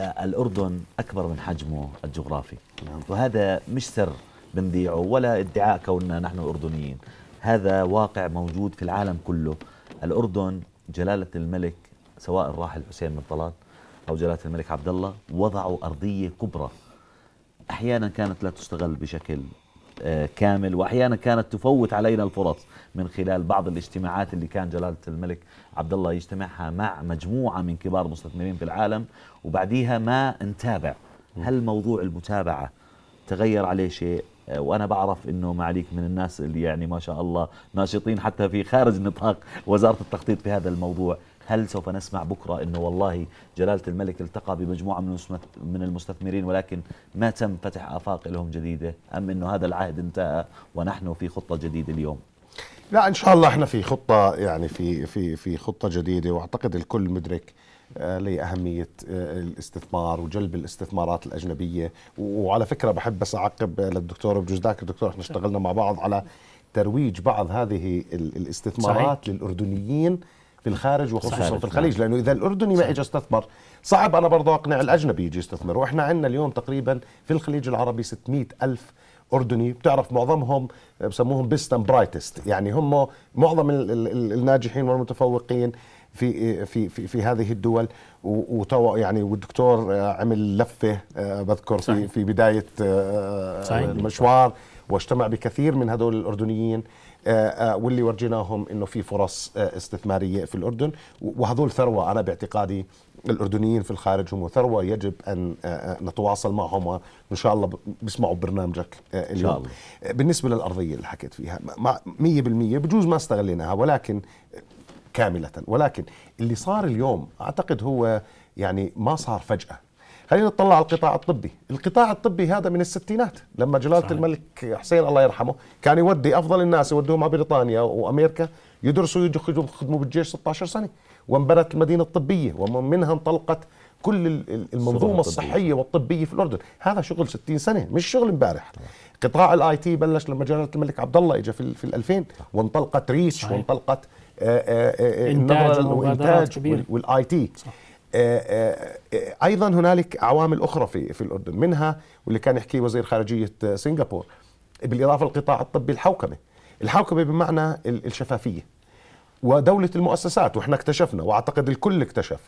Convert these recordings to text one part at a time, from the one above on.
الأردن أكبر من حجمه الجغرافي وهذا مش سر بنذيعه ولا ادعاء كوننا نحن أردنيين هذا واقع موجود في العالم كله الأردن جلالة الملك سواء الراحل حسين بن طلال أو جلالة الملك عبد الله وضعوا أرضية كبرى أحيانا كانت لا تستغل بشكل آه، كامل واحيانا كانت تفوت علينا الفرص من خلال بعض الاجتماعات اللي كان جلاله الملك عبد الله يجتمعها مع مجموعه من كبار المستثمرين في العالم وبعديها ما نتابع هل موضوع المتابعه تغير عليه شيء آه، وانا بعرف انه معليك من الناس اللي يعني ما شاء الله ناشطين حتى في خارج نطاق وزاره التخطيط في هذا الموضوع هل سوف نسمع بكرة أنه والله جلالة الملك التقى بمجموعة من المستثمرين ولكن ما تم فتح آفاق لهم جديدة أم أنه هذا العهد انتهى ونحن في خطة جديدة اليوم لا ان شاء الله احنا في خطه يعني في في في خطه جديده واعتقد الكل مدرك آه، لأهمية آه، الاستثمار وجلب الاستثمارات الأجنبية وعلى فكرة بحب بس أعقب للدكتور بجوز ذاكر الدكتور احنا اشتغلنا مع بعض على ترويج بعض هذه الاستثمارات صحيح. للأردنيين في الخارج وخصوصا في الخليج لانه اذا الاردني ما اجى استثمر صعب انا برضه اقنع الاجنبي يجي يستثمر واحنا عندنا اليوم تقريبا في الخليج العربي 600 الف اردني بتعرف معظمهم بسموهم بيستن برايتست يعني هم معظم الناجحين والمتفوقين في في في, في هذه الدول وتو يعني والدكتور عمل لفه آه، بذكر في في بدايه آه، المشوار واجتمع بكثير من هدول الاردنيين آه، آه، واللي ورجيناهم انه في فرص آه، استثماريه في الاردن وهذول ثروه انا باعتقادي الاردنيين في الخارج هم ثروه يجب ان نتواصل معهم وان شاء الله بيسمعوا برنامجك اليوم إن شاء الله. بالنسبه للارضيه اللي حكيت فيها 100% بجوز ما استغليناها ولكن كامله ولكن اللي صار اليوم اعتقد هو يعني ما صار فجاه خلينا نطلع على القطاع الطبي القطاع الطبي هذا من الستينات لما جلالة صحيح. الملك حسين الله يرحمه كان يودي أفضل الناس يودوهم على بريطانيا وأمريكا يدرسوا يخرجوا يخدموا بالجيش 16 سنة وانبنت المدينة الطبية ومنها انطلقت كل المنظومة الصحية والطبية في الأردن هذا شغل 60 سنة مش شغل امبارح قطاع الاي تي بلش لما جلاله الملك عبد الله اجى في, في 2000 وانطلقت ريش صحيح. وانطلقت آآ آه، آآ آه، آه، انتاج النظره والانتاج والاي تي صح. آه، آه، آه، ايضا هنالك عوامل اخرى في في الاردن منها واللي كان يحكيه وزير خارجيه سنغافور بالاضافه للقطاع الطبي الحوكمه الحوكمه بمعنى الشفافيه ودوله المؤسسات واحنا اكتشفنا واعتقد الكل اكتشف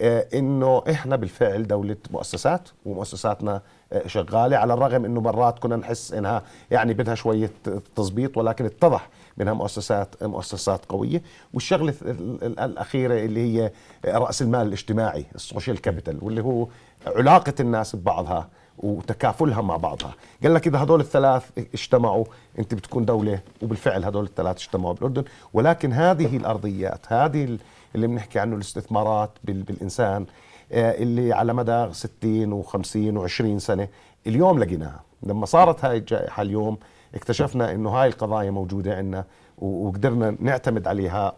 آه، انه احنا بالفعل دوله مؤسسات ومؤسساتنا آه، شغاله على الرغم انه مرات كنا نحس انها يعني بدها شويه تظبيط ولكن اتضح منها مؤسسات مؤسسات قويه والشغله الاخيره اللي هي راس المال الاجتماعي السوشيال كابيتال واللي هو علاقه الناس ببعضها وتكافلها مع بعضها قال لك اذا هذول الثلاث اجتمعوا انت بتكون دوله وبالفعل هذول الثلاث اجتمعوا بالاردن ولكن هذه الارضيات هذه اللي بنحكي عنه الاستثمارات بالإنسان آه، اللي على مدى 60 و50 و20 سنة اليوم لقيناها لما صارت هاي الجائحة اليوم اكتشفنا انه هاي القضايا موجودة عندنا وقدرنا نعتمد عليها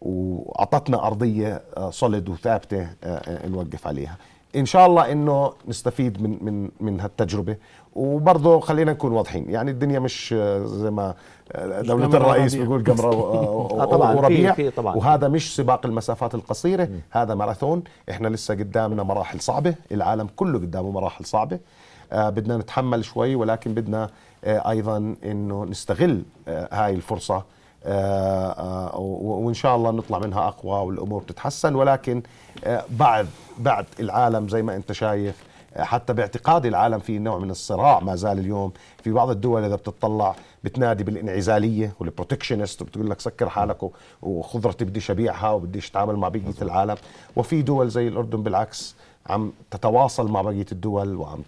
واعطتنا ارضيه سوليد آه، وثابته آه، نوقف عليها ان شاء الله انه نستفيد من من من هالتجربه وبرضه خلينا نكون واضحين يعني الدنيا مش زي ما دولة الرئيس بيقول قمر آه، وربيع وهذا مش سباق المسافات القصيرة هذا ماراثون احنا لسه قدامنا مراحل صعبة العالم كله قدامه مراحل صعبة آه، بدنا نتحمل شوي ولكن بدنا آه، ايضا انه نستغل هاي الفرصة آه، آه، وان شاء الله نطلع منها اقوى والامور تتحسن ولكن آه، بعد بعد العالم زي ما انت شايف حتى باعتقادي العالم في نوع من الصراع ما زال اليوم في بعض الدول اذا بتطلع بتنادي بالانعزاليه والبروتكشنست وبتقول لك سكر حالك وخضرتي بديش ابيعها وبديش اتعامل مع بقيه العالم وفي دول زي الاردن بالعكس عم تتواصل مع بقيه الدول وعم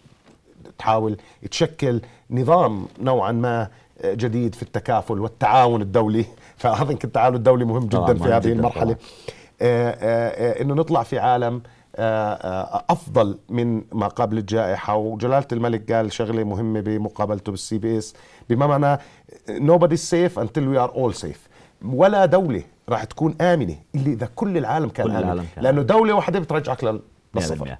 تحاول تشكل نظام نوعا ما جديد في التكافل والتعاون الدولي فأظن التعاون الدولي مهم جدا في هذه المرحلة آه، آه، آه، أنه نطلع في عالم افضل من ما قبل الجائحه وجلاله الملك قال شغله مهمه بمقابلته بالسي بي اس بما معنى nobody سيف until we are all safe ولا دوله راح تكون امنه الا اذا كل العالم كان كل امن العالم كان لانه دوله واحده بترجعك للصفر